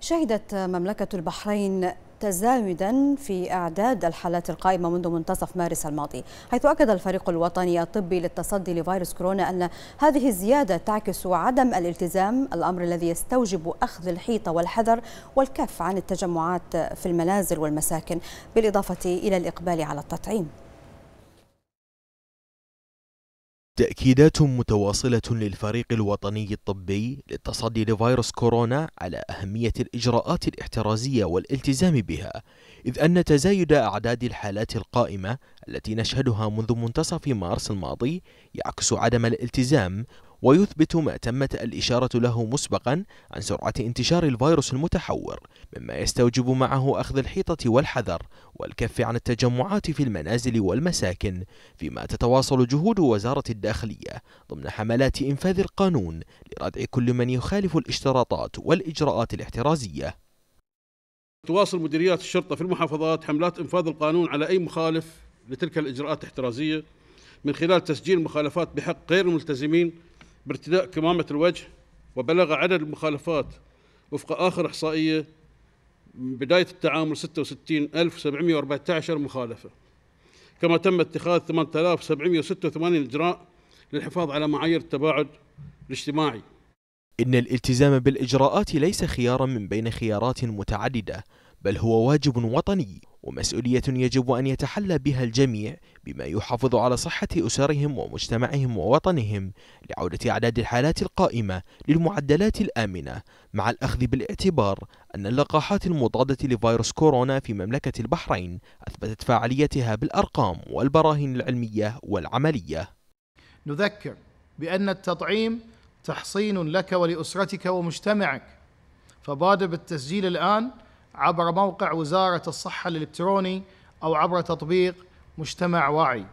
شهدت مملكة البحرين تزايدا في اعداد الحالات القائمه منذ منتصف مارس الماضي، حيث اكد الفريق الوطني الطبي للتصدي لفيروس كورونا ان هذه الزياده تعكس عدم الالتزام، الامر الذي يستوجب اخذ الحيطه والحذر والكف عن التجمعات في المنازل والمساكن، بالاضافه الى الاقبال على التطعيم. تأكيدات متواصلة للفريق الوطني الطبي للتصدي لفيروس كورونا على أهمية الإجراءات الاحترازية والالتزام بها، إذ أن تزايد أعداد الحالات القائمة التي نشهدها منذ منتصف مارس الماضي يعكس عدم الالتزام ويثبت ما تمت الإشارة له مسبقا عن سرعة انتشار الفيروس المتحور مما يستوجب معه أخذ الحيطة والحذر والكف عن التجمعات في المنازل والمساكن فيما تتواصل جهود وزارة الداخلية ضمن حملات إنفاذ القانون لردع كل من يخالف الاشتراطات والإجراءات الاحترازية تواصل مديريات الشرطة في المحافظات حملات إنفاذ القانون على أي مخالف لتلك الإجراءات الاحترازية من خلال تسجيل مخالفات بحق غير الملتزمين بارتداء كمامة الوجه وبلغ عدد المخالفات وفق آخر إحصائية بداية التعامل 66714 مخالفة كما تم اتخاذ 8786 إجراء للحفاظ على معايير التباعد الاجتماعي إن الالتزام بالإجراءات ليس خيارا من بين خيارات متعددة بل هو واجب وطني ومسؤولية يجب أن يتحلى بها الجميع بما يحافظ على صحة أسرهم ومجتمعهم ووطنهم لعودة أعداد الحالات القائمة للمعدلات الآمنة مع الأخذ بالاعتبار أن اللقاحات المضادة لفيروس كورونا في مملكة البحرين أثبتت فعاليتها بالأرقام والبراهين العلمية والعملية نذكر بأن التطعيم تحصين لك ولأسرتك ومجتمعك فبادر بالتسجيل الآن عبر موقع وزارة الصحة الإلكتروني أو عبر تطبيق مجتمع واعي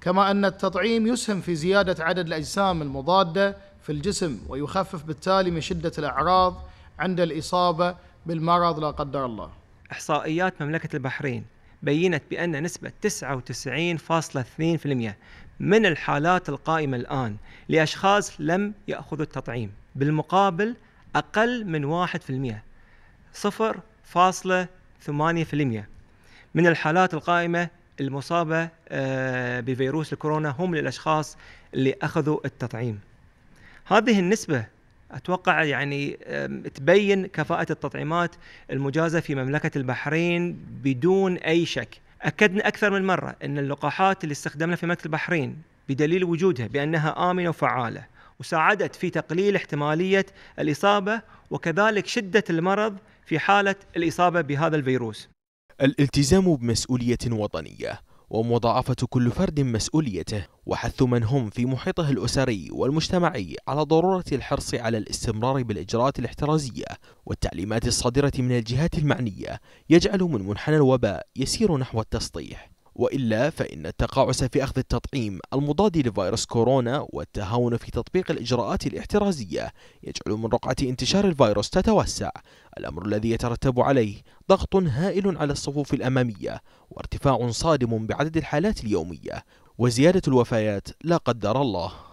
كما أن التطعيم يسهم في زيادة عدد الأجسام المضادة في الجسم ويخفف بالتالي من شدة الأعراض عند الإصابة بالمرض لا قدر الله إحصائيات مملكة البحرين بينت بأن نسبة 99.2% من الحالات القائمة الآن لأشخاص لم يأخذوا التطعيم بالمقابل أقل من 1% 0.8% من الحالات القائمة المصابة آه، بفيروس الكورونا هم للأشخاص اللي أخذوا التطعيم هذه النسبة اتوقع يعني تبين كفاءة التطعيمات المجازة في مملكة البحرين بدون اي شك. اكدنا اكثر من مرة ان اللقاحات اللي استخدمناها في مملكة البحرين بدليل وجودها بانها امنة وفعالة. وساعدت في تقليل احتمالية الإصابة وكذلك شدة المرض في حالة الإصابة بهذا الفيروس الالتزام بمسؤولية وطنية ومضاعفة كل فرد مسؤوليته وحث من هم في محيطه الأسري والمجتمعي على ضرورة الحرص على الاستمرار بالإجراءات الاحترازية والتعليمات الصادرة من الجهات المعنية يجعل من منحنى الوباء يسير نحو التسطيح وإلا فإن التقاعس في أخذ التطعيم المضاد لفيروس كورونا والتهاون في تطبيق الإجراءات الاحترازية يجعل من رقعة انتشار الفيروس تتوسع الأمر الذي يترتب عليه ضغط هائل على الصفوف الأمامية وارتفاع صادم بعدد الحالات اليومية وزيادة الوفيات لا قدر الله